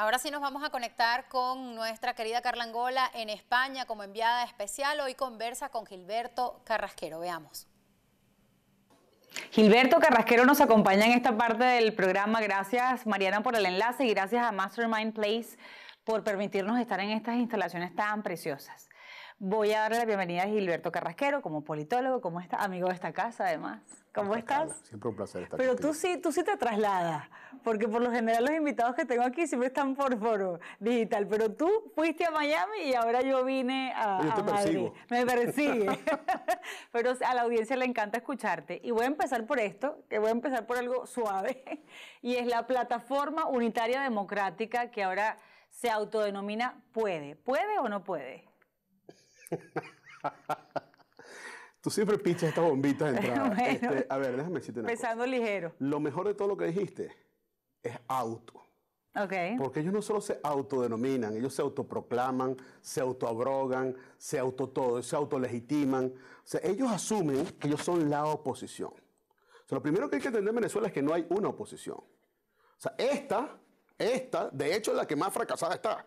Ahora sí nos vamos a conectar con nuestra querida Carla Angola en España como enviada especial. Hoy conversa con Gilberto Carrasquero. Veamos. Gilberto Carrasquero nos acompaña en esta parte del programa. Gracias Mariana por el enlace y gracias a Mastermind Place por permitirnos estar en estas instalaciones tan preciosas. Voy a darle la bienvenida a Gilberto Carrasquero, como politólogo, como está, amigo de esta casa además. ¿Cómo estás? siempre un placer estar Pero tú sí, tú sí te trasladas, porque por lo general los invitados que tengo aquí siempre están por foro digital, pero tú fuiste a Miami y ahora yo vine a, yo Me persigue. pero a la audiencia le encanta escucharte. Y voy a empezar por esto, que voy a empezar por algo suave, y es la plataforma unitaria democrática que ahora se autodenomina Puede. ¿Puede o no puede? Tú siempre pinchas estas bombitas de este, a ver, déjame decirte una Pensando ligero. Lo mejor de todo lo que dijiste es auto. Okay. Porque ellos no solo se autodenominan, ellos se autoproclaman, se autoabrogan, se todo, se autolegitiman. O sea, ellos asumen que ellos son la oposición. O sea, lo primero que hay que entender en Venezuela es que no hay una oposición. O sea, esta, esta, de hecho, es la que más fracasada está.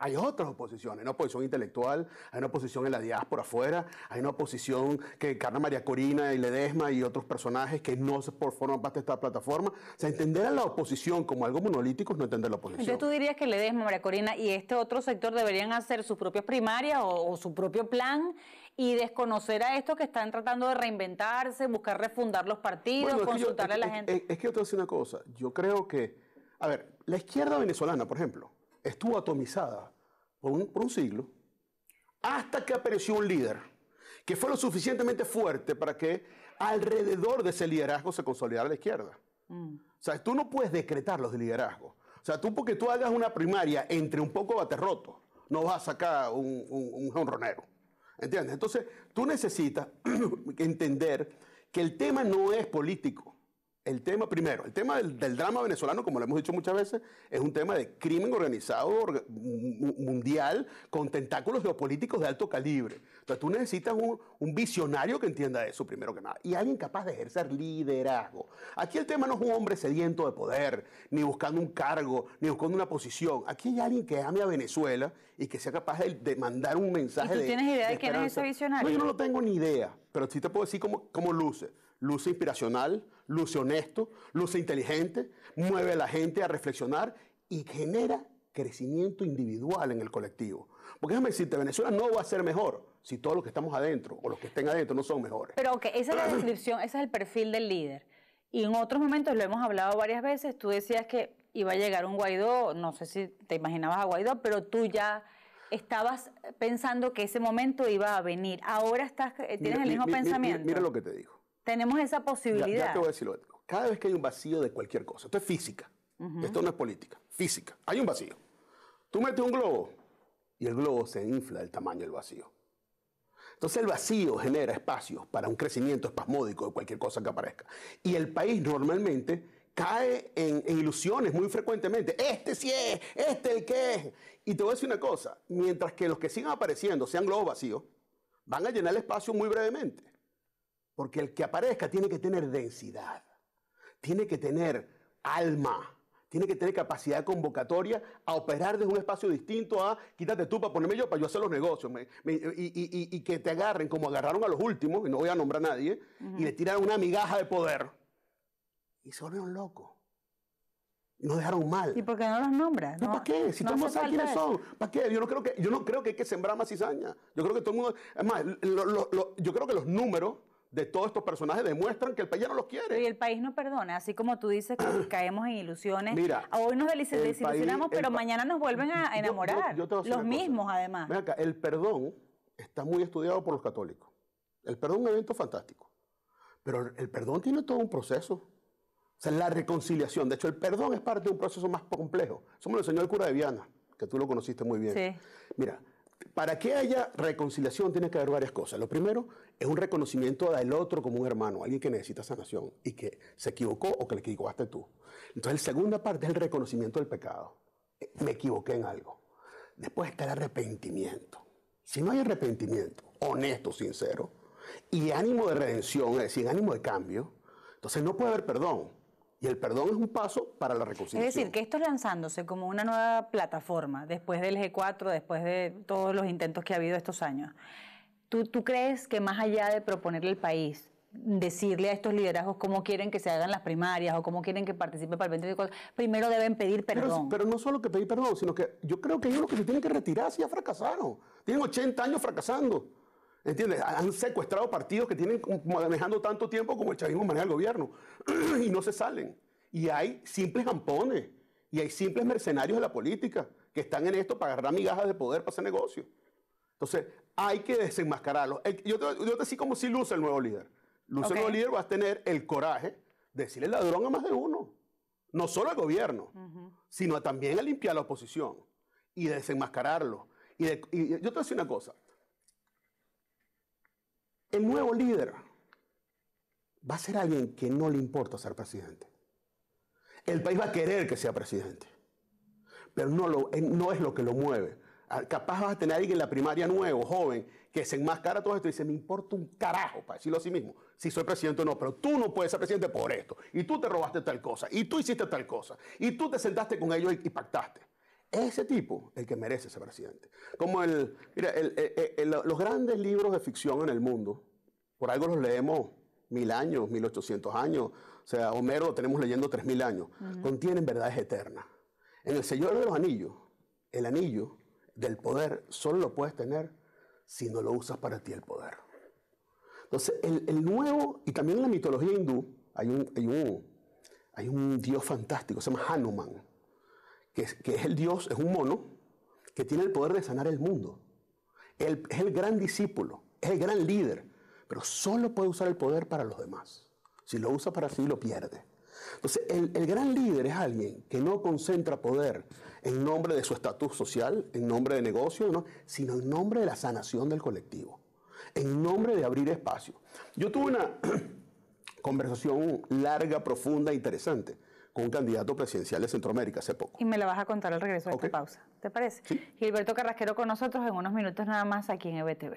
Hay otras oposiciones, hay una oposición intelectual, hay una oposición en la diáspora afuera, hay una oposición que encarna María Corina y Ledesma y otros personajes que no se forman parte de esta plataforma. O sea, entender a la oposición como algo monolítico es no entender la oposición. Entonces tú dirías que Ledesma, María Corina y este otro sector deberían hacer sus propias primarias o, su propio plan y desconocer a estos que están tratando de reinventarse, buscar refundar los partidos, consultar a la gente. Es, es que yo te voy a decir una cosa, yo creo que, a ver, la izquierda venezolana, por ejemplo, estuvo atomizada por un, siglo, hasta que apareció un líder que fue lo suficientemente fuerte para que alrededor de ese liderazgo se consolidara la izquierda. Mm. O sea, tú no puedes decretar los liderazgos. O sea, tú porque tú hagas una primaria entre un poco baterroto, no vas a sacar un, un, un jonronero. ¿Entiendes? Entonces, tú necesitas entender que el tema no es político el tema primero, el tema del, drama venezolano, como lo hemos dicho muchas veces, es un tema de crimen organizado mundial con tentáculos geopolíticos de alto calibre. Entonces tú necesitas un, visionario que entienda eso primero que nada y alguien capaz de ejercer liderazgo. Aquí el tema no es un hombre sediento de poder, ni buscando un cargo, ni buscando una posición. Aquí hay alguien que ame a Venezuela y que sea capaz de, mandar un mensaje. tú tienes idea de, quién es ese visionario? No, yo no lo tengo ni idea, pero sí te puedo decir cómo, cómo luce luce inspiracional, luce honesto, luce inteligente, mueve a la gente a reflexionar y genera crecimiento individual en el colectivo. Porque déjame decirte, Venezuela no va a ser mejor si todos los que estamos adentro o los que estén adentro no son mejores. Pero ok, esa es la descripción, ese es el perfil del líder. Y en otros momentos lo hemos hablado varias veces, tú decías que iba a llegar un Guaidó, no sé si te imaginabas a Guaidó, pero tú ya estabas pensando que ese momento iba a venir. Ahora estás, eh, tienes el mismo pensamiento. mira lo que te digo. Tenemos esa posibilidad. Ya, te voy a decir Cada vez que hay un vacío de cualquier cosa, esto es física, esto no es política, física, hay un vacío. Tú metes un globo y el globo se infla del tamaño del vacío. Entonces el vacío genera espacios para un crecimiento espasmódico de cualquier cosa que aparezca. Y el país normalmente cae en, ilusiones muy frecuentemente. Este sí es, este el que es. Y te voy a decir una cosa, mientras que los que sigan apareciendo sean globos vacíos, van a llenar el espacio muy brevemente. Porque el que aparezca tiene que tener densidad, tiene que tener alma, tiene que tener capacidad convocatoria a operar desde un espacio distinto a quítate tú para ponerme yo para yo hacer los negocios y, que te agarren como agarraron a los últimos, y no voy a nombrar a nadie, y le tiraron una migaja de poder y se un loco, Y nos dejaron mal. ¿Y por qué no los nombras? No, ¿Para qué? Si no tú sabes quiénes son, ¿para qué? Yo no creo que, yo no creo que hay que sembrar más cizaña. Yo creo que todo el mundo. yo creo que los números de todos estos personajes demuestran que el país ya no los quiere. Y el país no perdona, así como tú dices que caemos en ilusiones. Mira, hoy nos desilusionamos, pero mañana nos vuelven a enamorar. los mismos, además. Acá, el perdón está muy estudiado por los católicos. El perdón es un evento fantástico. Pero el perdón tiene todo un proceso. O sea, la reconciliación. De hecho, el perdón es parte de un proceso más complejo. somos el señor cura de Viana, que tú lo conociste muy bien. Sí. Mira, para que haya reconciliación tiene que haber varias cosas. Lo primero es un reconocimiento del otro como un hermano, alguien que necesita sanación y que se equivocó o que le equivocaste tú. Entonces, la segunda parte es el reconocimiento del pecado. Eh, me equivoqué en algo. Después está el arrepentimiento. Si no hay arrepentimiento, honesto, sincero, y ánimo de redención, es decir, ánimo de cambio, entonces no puede haber perdón. Y el perdón es un paso para la reconciliación. Es decir, que esto es lanzándose como una nueva plataforma después del G4, después de todos los intentos que ha habido estos años. ¿Tú, tú crees que más allá de proponerle al país, decirle a estos liderazgos cómo quieren que se hagan las primarias o cómo quieren que participe para el primero deben pedir perdón. Pero, no solo que pedir perdón, sino que yo creo que ellos lo que se tienen que retirar si ya fracasaron. Tienen 80 años fracasando. ¿Entiendes? Han secuestrado partidos que tienen manejando tanto tiempo como el chavismo maneja el gobierno y no se salen. Y hay simples jampones y hay simples mercenarios de la política que están en esto para agarrar migajas de poder para hacer negocio. Entonces, hay que desenmascararlos. Eh, yo, te, yo como si luce el nuevo líder. Luce el nuevo líder va a tener el coraje de decirle ladrón a más de uno. No solo al gobierno, sino también a limpiar la oposición y desenmascararlo. Y, yo te decía una cosa. El nuevo líder va a ser alguien que no le importa ser presidente. El país va a querer que sea presidente, pero no, eh, es lo que lo mueve. Ah, capaz vas a tener a alguien en la primaria nuevo, joven, que se enmascara todo esto y dice, me importa un carajo, para decirlo a sí mismo, si soy presidente o no, pero tú no puedes ser presidente por esto, y tú te robaste tal cosa, y tú hiciste tal cosa, y tú te sentaste con ellos y pactaste ese tipo el que merece ser presidente. Como el, mira, eh, eh, los grandes libros de ficción en el mundo, por algo los leemos mil años, mil ochocientos años, o sea, Homero lo tenemos leyendo tres mil años, contienen verdades eternas. En El Señor de los Anillos, el anillo del poder solo lo puedes tener si no lo usas para ti el poder. Entonces, el, nuevo, y también en la mitología hindú, hay un dios fantástico, se llama Hanuman que es, el Dios, es un mono, que tiene el poder de sanar el mundo. Él, es el gran discípulo, es el gran líder, pero solo puede usar el poder para los demás. Si lo usa para sí, lo pierde. Entonces, el, gran líder es alguien que no concentra poder en nombre de su estatus social, en nombre de negocio, sino en nombre de la sanación del colectivo, en nombre de abrir espacio. Yo tuve una conversación larga, profunda, interesante con candidato presidencial de Centroamérica hace poco. Y me la vas a contar al regreso de esta pausa, ¿te parece? Gilberto Carrasquero con nosotros en unos minutos nada más aquí en EBTV.